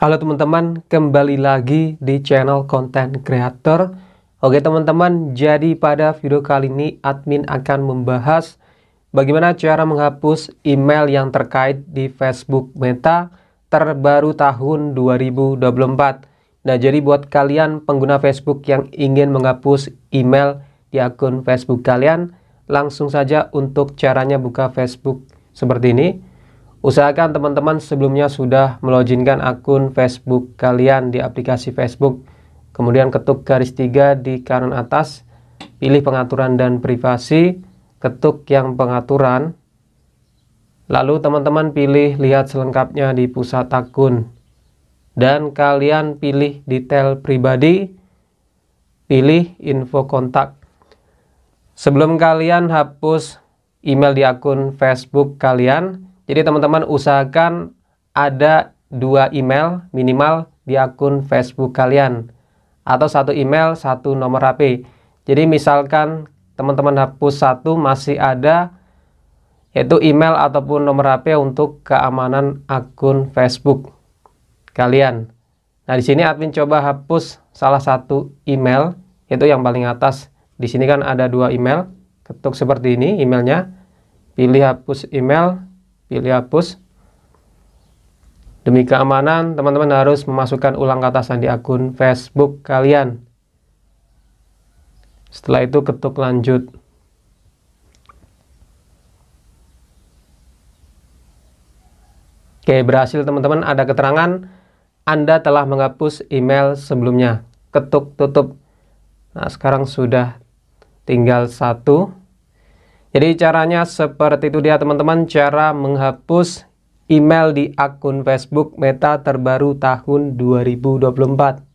Halo teman-teman, kembali lagi di channel konten Creator. Oke teman-teman, jadi pada video kali ini admin akan membahas bagaimana cara menghapus email yang terkait di Facebook Meta terbaru tahun 2024. Nah, jadi buat kalian pengguna Facebook yang ingin menghapus email di akun Facebook kalian, langsung saja untuk caranya buka Facebook seperti ini. Usahakan teman-teman sebelumnya sudah meloginkan akun Facebook kalian di aplikasi Facebook. Kemudian ketuk garis tiga di kanan atas, pilih pengaturan dan privasi, ketuk yang pengaturan. Lalu teman-teman pilih lihat selengkapnya di pusat akun. Dan kalian pilih detail pribadi, pilih info kontak. Sebelum kalian hapus email di akun Facebook kalian, jadi teman-teman usahakan ada dua email minimal di akun Facebook kalian atau satu email, satu nomor HP. Jadi misalkan teman-teman hapus satu masih ada yaitu email ataupun nomor HP untuk keamanan akun Facebook kalian. Nah, di sini admin coba hapus salah satu email yaitu yang paling atas. Di sini kan ada dua email, ketuk seperti ini emailnya. Pilih hapus email, pilih hapus demi keamanan teman-teman harus memasukkan ulang kata sandi akun Facebook kalian setelah itu ketuk lanjut Oke, berhasil teman-teman. Ada keterangan Anda telah menghapus email sebelumnya. Ketuk tutup. Nah, sekarang sudah tinggal satu. Jadi caranya seperti itu dia teman-teman, cara menghapus email di akun Facebook Meta terbaru tahun 2024.